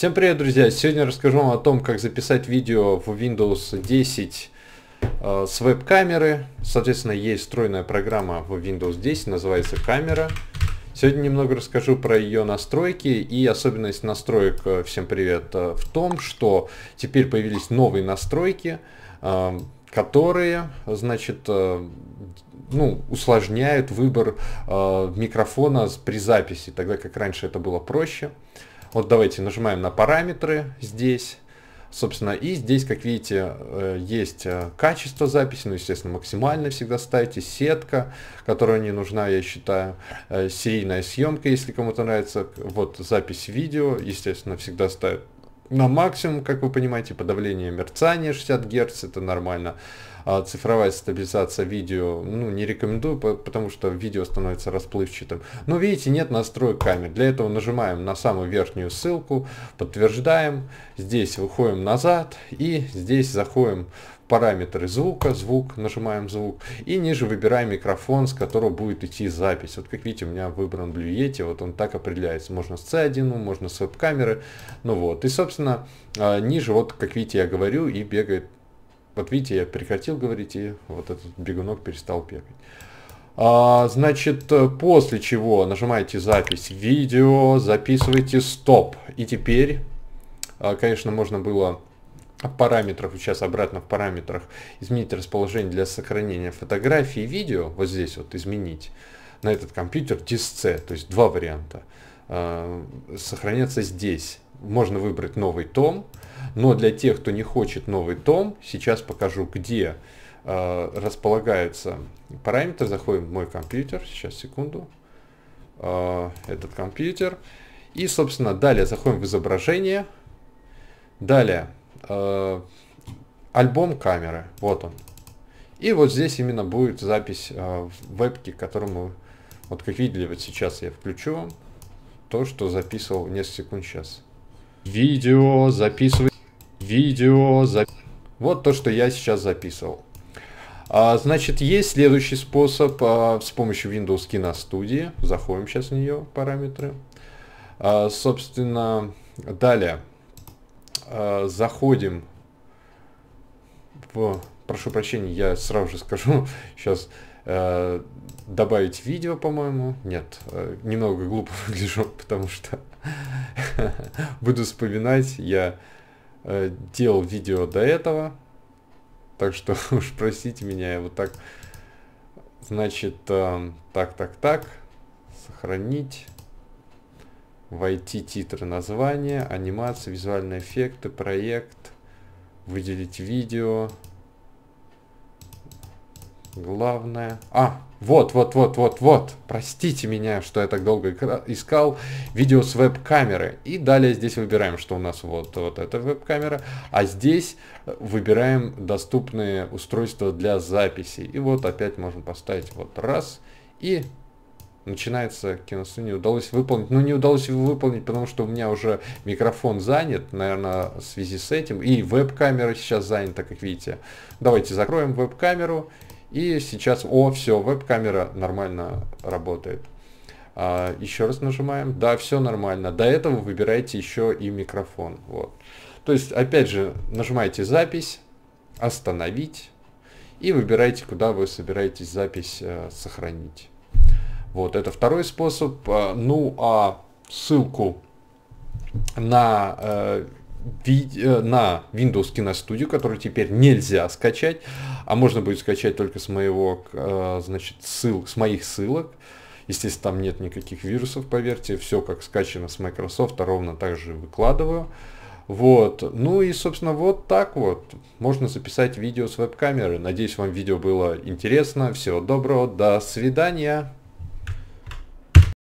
Всем привет, друзья! Сегодня расскажу вам о том, как записать видео в Windows 10 э, с веб-камеры. Соответственно, есть встроенная программа в Windows 10, называется «Камера». Сегодня немного расскажу про ее настройки и особенность настроек, э, всем привет, э, в том, что теперь появились новые настройки, э, которые, значит, э, ну, усложняют выбор э, микрофона при записи, тогда как раньше это было проще. Э, вот давайте нажимаем на параметры здесь. Собственно, и здесь, как видите, э, есть э, качество записи, ну, естественно, максимально всегда ставите, сетка, которая не нужна, я считаю, э, серийная съемка, если кому-то нравится, вот запись видео, естественно, всегда ставят на максимум, как вы понимаете, подавление мерцания 60 Гц, это нормально. А цифровая стабилизация видео, ну, не рекомендую, потому что видео становится расплывчатым. Но видите, нет настроек камер. Для этого нажимаем на самую верхнюю ссылку, подтверждаем, здесь выходим назад и здесь заходим параметры звука, звук, нажимаем звук, и ниже выбираем микрофон, с которого будет идти запись. Вот как видите, у меня выбран Blue Yeti, вот он так определяется. Можно с C1, можно с веб-камеры, ну вот. И, собственно, а, ниже, вот как видите, я говорю и бегает. Вот видите, я прекратил говорить, и вот этот бегунок перестал бегать. А, значит, после чего нажимаете запись видео, записываете стоп. И теперь, а, конечно, можно было параметров, сейчас обратно в параметрах, изменить расположение для сохранения фотографии и видео, вот здесь вот изменить на этот компьютер DISC, то есть два варианта, а, сохранятся здесь. Можно выбрать новый том, но для тех, кто не хочет новый том, сейчас покажу, где а, располагается параметр. Заходим в мой компьютер, сейчас, секунду, а, этот компьютер. И, собственно, далее заходим в изображение, далее Э, альбом камеры. Вот он. И вот здесь именно будет запись э, вебки, которую мы, вот как видели, вот сейчас я включу вам то, что записывал несколько секунд сейчас. Видео записывать. Видео записывать. Вот то, что я сейчас записывал. А, значит, есть следующий способ а, с помощью Windows Kino Заходим сейчас в нее, параметры. А, собственно, далее э, заходим в... Прошу прощения, я сразу же скажу, сейчас э, добавить видео, по-моему. Нет, э, немного глупо выгляжу, потому что буду вспоминать, я э, делал видео до этого, так что уж простите меня, я вот так... Значит, э, так, так, так, сохранить войти титры название, анимация, визуальные эффекты, проект, выделить видео. Главное... А, вот, вот, вот, вот, вот. Простите меня, что я так долго искал видео с веб-камеры. И далее здесь выбираем, что у нас вот, вот эта веб-камера. А здесь э, выбираем доступные устройства для записи. И вот опять можно поставить вот раз. И начинается киносцене, не удалось выполнить. Ну, не удалось его выполнить, потому что у меня уже микрофон занят, наверное, в связи с этим. И веб-камера сейчас занята, как видите. Давайте закроем веб-камеру. И сейчас, о, все, веб-камера нормально работает. А, еще раз нажимаем. Да, все нормально. До этого выбирайте еще и микрофон. Вот. То есть, опять же, нажимаете запись, остановить и выбирайте, куда вы собираетесь запись э, сохранить. Вот, это второй способ. А, ну, а ссылку на э, э, на Windows киностудию, которую теперь нельзя скачать, а можно будет скачать только с моего, э, значит, ссыл, с моих ссылок. Естественно, там нет никаких вирусов, поверьте, все как скачано с Microsoft, а ровно так же выкладываю. Вот, ну и, собственно, вот так вот. Можно записать видео с веб-камеры. Надеюсь, вам видео было интересно. Всего доброго, до свидания.